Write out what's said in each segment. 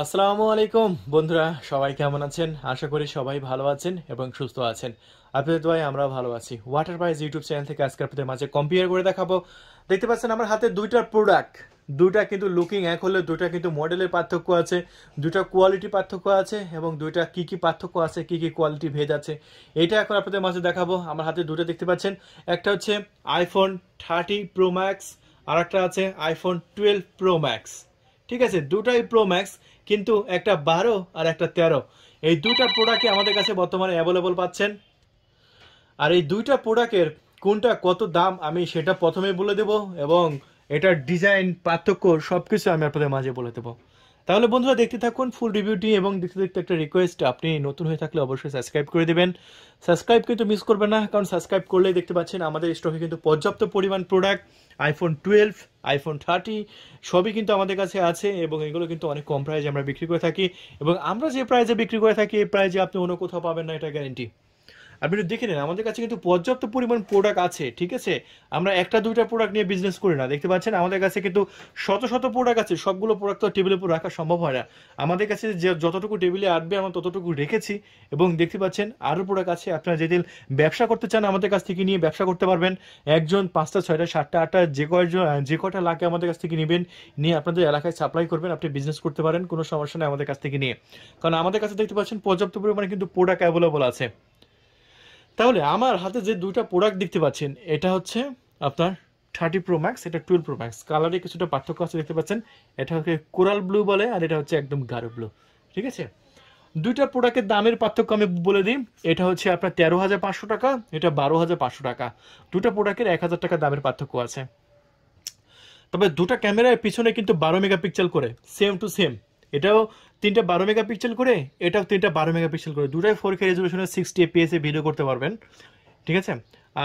আসসালামু আলাইকুম বন্ধুরা সবাই কেমন আছেন আশা করি সবাই ভালো আছেন এবং সুস্থ আছেন আপনাদের ভাই আমরা ভালো আছি ওয়াটার প্রাইজ ইউটিউব চ্যানেল থেকে আজকে আপনাদের মাঝে কম্পেয়ার করে দেখাবো দেখতে পাচ্ছেন আমার হাতে দুইটা প্রোডাক্ট দুইটা কিন্তু লুকিং এক হলে দুইটা কিন্তু মডেলের পার্থক্য আছে দুটা কোয়ালিটি পার্থক্য আছে এবং দুইটা কি কি পার্থক্য আছে কি কি কোয়ালিটি ভেদ আছে এটা এখন আপনাদের মাঝে দেখাবো আমার হাতে দুটো দেখতে পাচ্ছেন একটা হচ্ছে আইফোন থার্টি প্রো ম্যাক্স আর একটা আছে আইফোন টুয়েলভ প্রো ম্যাক্স ঠিক আছে দুটাই প্রো ম্যাক্স কিন্তু একটা বারো আর একটা তেরো এই দুটা প্রোডাক্টই আমাদের কাছে বর্তমানে অ্যাভেলেবল পাচ্ছেন আর এই দুইটা প্রোডাক্টের কোনটা কত দাম আমি সেটা প্রথমে বলে দেব এবং এটার ডিজাইন পার্থক্য সব কিছু আমি আপনাদের মাঝে বলে দেবো তাহলে বন্ধুরা দেখতে থাকুন ফুল রিভিউটি এবং দেখতে দেখতে একটা রিকোয়েস্ট আপনি নতুন হয়ে থাকলে অবশ্যই সাবস্ক্রাইব করে দেবেন সাবস্ক্রাইব কিন্তু মিস করবেন না কারণ সাবস্ক্রাইব করলে দেখতে পাচ্ছেন আমাদের স্টকে কিন্তু পর্যাপ্ত পরিমাণ product iPhone twelve iPhone thirty সবই কিন্তু আমাদের কাছে আছে এবং এগুলো কিন্তু অনেক কম প্রাইজে আমরা বিক্রি করে থাকি এবং আমরা যে প্রাইজে বিক্রি করে থাকি এই প্রাইজে আপনি অন্য কোথাও পাবেন না এটা গ্যারেন্টি আপনি একটু দেখে নিন আমাদের কাছে কিন্তু পর্যাপ্ত পরিমাণ প্রোডাক্ট আছে ঠিক আছে আমরা একটা দুইটা প্রোডাক্ট নিয়ে বিজনেস করি না দেখতে পাচ্ছেন আমাদের কাছে কিন্তু শত শত প্রোডাক্ট আছে সবগুলো প্রোডাক্ট তো টেবিলের উপর রাখা সম্ভব হয় না আমাদের কাছে যে যতটুকু টেবিলে আসবে আমরা ততটুকু রেখেছি এবং দেখতে পাচ্ছেন আরও প্রোডাক্ট আছে আপনারা যেদিন ব্যবসা করতে চান আমাদের কাছ থেকে নিয়ে ব্যবসা করতে পারবেন একজন পাঁচটা ছয়টা সাতটা আটটা যে কয়জন যে কটা লাগে আমাদের কাছ থেকে নেবেন নিয়ে আপনাদের এলাকায় সাপ্লাই করবেন আপনি বিজনেস করতে পারেন কোনো সমস্যা নেই আমাদের কাছ থেকে নিয়ে কারণ আমাদের কাছে দেখতে পাচ্ছেন পর্যাপ্ত পরিমাণে কিন্তু প্রোডাক্ট অ্যাভেলেবল আছে তাহলে আমার হাতে যে দুইটা প্রোডাক্ট দেখতে পাচ্ছেন এটা হচ্ছে আপনার থার্টি প্রো ম্যাক্স এটা টুয়েলভ প্রো ম্যাক্স কালারে কিছুটা পার্থক্য আছে দেখতে পাচ্ছেন এটা হচ্ছে কোরাল ব্লু বলে আর এটা হচ্ছে একদম গাঢ় ব্লু ঠিক আছে দুইটা প্রোডাক্টের দামের পার্থক্য আমি বলে দিই এটা হচ্ছে আপনার তেরো হাজার পাঁচশো টাকা এটা বারো হাজার পাঁচশো টাকা দুটা প্রোডাক্টের এক হাজার টাকা দামের পার্থক্য আছে তবে দুটা ক্যামেরার পিছনে কিন্তু বারো মেগাপিক্সেল করে সেম টু সেম এটাও তিনটা বারো মেগাপিক্সেল করে এটাও তিনটা বারো মেগাপিক্সেল করে দুটাই ফোর কে রেজলিউশনে সিক্সটি এপিএসে ভিডিও করতে পারবেন ঠিক আছে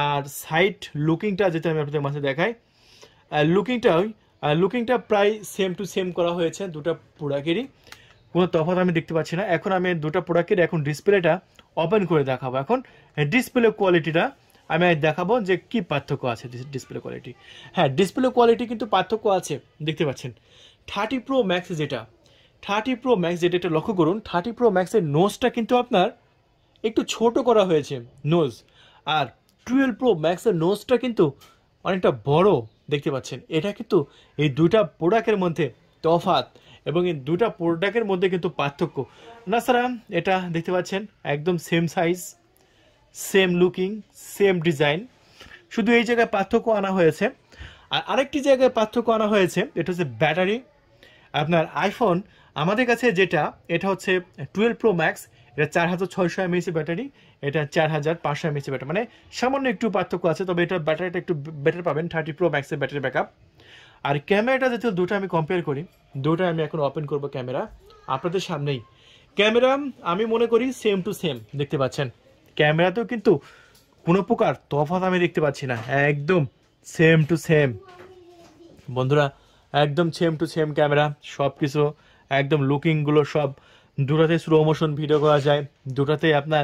আর সাইট লুকিংটা যেটা আমি আপনাদের মাঝে দেখাই ওই লুকিংটা প্রায় সেম টু সেম করা হয়েছে দুটা প্রোডাক্টেরই কোনো তফাৎ আমি দেখতে পাচ্ছি না এখন আমি দুটো প্রোডাক্টের এখন ডিসপ্লেটা ওপেন করে দেখাবো এখন ডিসপ্লে কোয়ালিটিটা আমি দেখাবো যে কি পার্থক্য আছে ডিসপ্লে কোয়ালিটি হ্যাঁ ডিসপ্লে কোয়ালিটি কিন্তু পার্থক্য আছে দেখতে পাচ্ছেন থার্টি প্রো ম্যাক্স যেটা থার্টি প্রো ম্যাক্স যেটা এটা লক্ষ্য করুন থার্টি প্রো ম্যাক্সের নোজটা কিন্তু আপনার একটু ছোট করা হয়েছে নোজ আর টুয়েলভ প্রো ম্যাক্সের নোজটা কিন্তু অনেকটা বড় দেখতে পাচ্ছেন এটা কিন্তু এই দুটা প্রোডাক্টের মধ্যে তফাত এবং এই দুটা প্রোডাক্টের মধ্যে কিন্তু পার্থক্য না স্যারা এটা দেখতে পাচ্ছেন একদম same size same looking same design শুধু এই জায়গায় পার্থক্য আনা হয়েছে আর আরেকটি জায়গায় পার্থক্য আনা হয়েছে এটা হচ্ছে ব্যাটারি আপনার আইফোন আমাদের কাছে যেটা এটা হচ্ছে টুয়েলভ প্রো ম্যাক্স এটা চার হাজার ছয়শো এমএসি ব্যাটারি এটা চার হাজার পাঁচশো এমএসি ব্যাটারি মানে সামান্য একটু পার্থক্য আছে তবে এটা ব্যাটারিটা একটু বেটার পাবেন থার্টি প্রো ম্যাক্সের ব্যাটারি ব্যাক আপ আর ক্যামেরাটা যেহেতু দুটো আমি কম্পেয়ার করি দুটো আমি এখন ওপেন করব ক্যামেরা আপনাদের সামনেই ক্যামেরা আমি মনে করি সেম টু সেম দেখতে পাচ্ছেন ক্যামেরাতেও কিন্তু কোনো প্রকার তফাত আমি দেখতে পাচ্ছি না একদম সেম টু সেম বন্ধুরা একদম সেম টু সেম ক্যামেরা সব কিছু একদম লুকিংগুলো সব দুটাতে স্লো মোশন ভিডিও করা যায় দুটাতে আপনার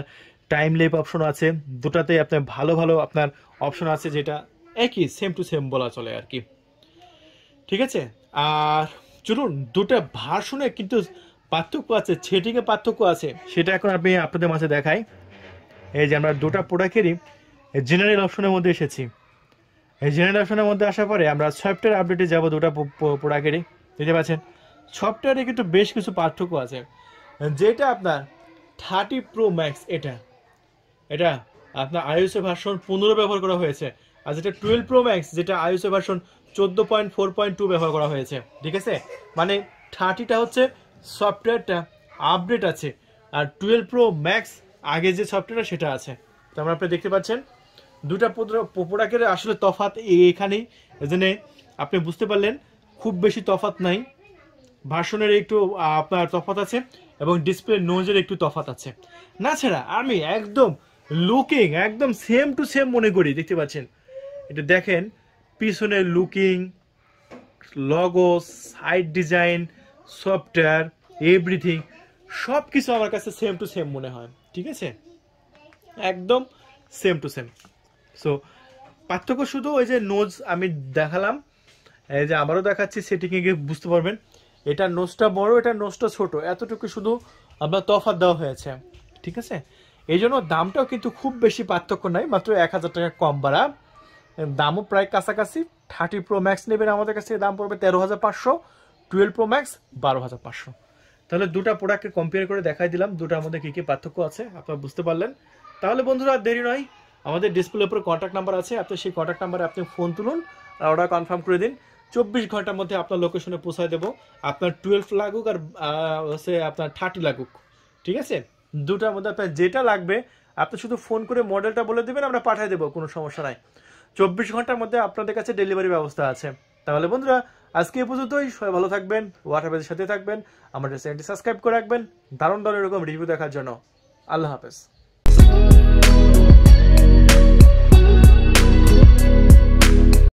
টাইম লেপ অপশন আছে দুটাতে আপনার ভালো ভালো আপনার অপশন আছে যেটা একই সেম টু সেম বলা চলে আর কি ঠিক আছে আর চলুন দুটা ভার্সনে কিন্তু পার্থক্য আছে সেটিকে পার্থক্য আছে সেটা এখন আমি আপনাদের মাঝে দেখাই এই যে আমরা দুটা প্রোডাক্টেরই জেনারেল অপশনের মধ্যে এসেছি এই জেনারেল অপশনের মধ্যে আসার পরে আমরা সফটওয়্যার আপডেটে যাব দুটা প্রোডাক্টেরই দেখতে পাচ্ছেন সফটওয়্যারে কিন্তু বেশ কিছু পার্থক্য আছে যেটা আপনার থার্টি প্রো ম্যাক্স এটা এটা আপনার আয়ুষে ভার্সন পনেরো ব্যবহার করা হয়েছে আর যেটা টুয়েলভ প্রো ম্যাক্স যেটা আয়ুষে ভার্সন চোদ্দ পয়েন্ট ফোর পয়েন্ট টু ব্যবহার করা হয়েছে ঠিক আছে মানে থার্টিটা হচ্ছে সফটওয়্যারটা আপডেট আছে আর টুয়েলভ প্রো ম্যাক্স আগে যে সফটওয়্যারটা সেটা আছে তারপর আপনি দেখতে পাচ্ছেন দুটা প্রোডাক্টের আসলে তফাত এখানেই এজন্যে আপনি বুঝতে পারলেন খুব বেশি তফাত নাই ভার্সনের একটু আপনার তফাত আছে এবং ডিসপ্লে নোজের একটু তফাত আছে না ছাড়া আমি একদম লুকিং একদম সেম টু সেম মনে করি দেখতে পাচ্ছেন এটা দেখেন পিছনের looking logo side design software everything সব কিছু আমার কাছে সেম টু সেম মনে হয় ঠিক আছে একদম সেম টু সেম সো পার্থক্য শুধু ওই যে নোজ আমি দেখালাম এই যে আবারও দেখাচ্ছি সেটিংয়ে গিয়ে বুঝতে পারবেন এটা নোজটা বড় এটা নোজটা ছোট এতটুকু শুধু আপনার তফাত দেওয়া হয়েছে ঠিক আছে এই জন্য দামটাও কিন্তু খুব বেশি পার্থক্য নাই মাত্র এক হাজার টাকা কম বাড়া দামও প্রায় কাছাকাছি থার্টি প্রো ম্যাক্স নেবেন আমাদের কাছে দাম পড়বে তেরো হাজার পাঁচশো টুয়েলভ প্রো ম্যাক্স বারো হাজার পাঁচশো তাহলে দুটা প্রোডাক্টকে কম্পেয়ার করে দেখাই দিলাম দুটার মধ্যে কী কী পার্থক্য আছে আপনারা বুঝতে পারলেন তাহলে বন্ধুরা আর দেরি নয় আমাদের ডিসপ্লে উপরে কন্ট্যাক্ট নাম্বার আছে আপনি সেই কন্ট্যাক্ট নাম্বারে আপনি ফোন তুলুন আর অর্ডার কনফার্ম করে দিন চব্বিশ ঘন্টার মধ্যে আপনার লোকেশনে পৌঁছায় দেবো আপনার টুয়েলভ লাগুক আর হচ্ছে আপনার থার্টি লাগুক ঠিক আছে দুটার মধ্যে আপনার যেটা লাগবে আপনি শুধু ফোন করে মডেলটা বলে দেবেন আমরা পাঠিয়ে দেবো কোনো সমস্যা নাই চব্বিশ ঘন্টার মধ্যে আপনাদের কাছে ডেলিভারি ব্যবস্থা আছে তাহলে বন্ধুরা আজকে এ পর্যন্তই সবাই ভালো থাকবেন হোয়াটসঅ্যাপের সাথে থাকবেন আমাদের চ্যানেলটি সাবস্ক্রাইব করে রাখবেন দারুণ দারুণ এরকম রিভিউ দেখার জন্য আল্লাহ হাফেজ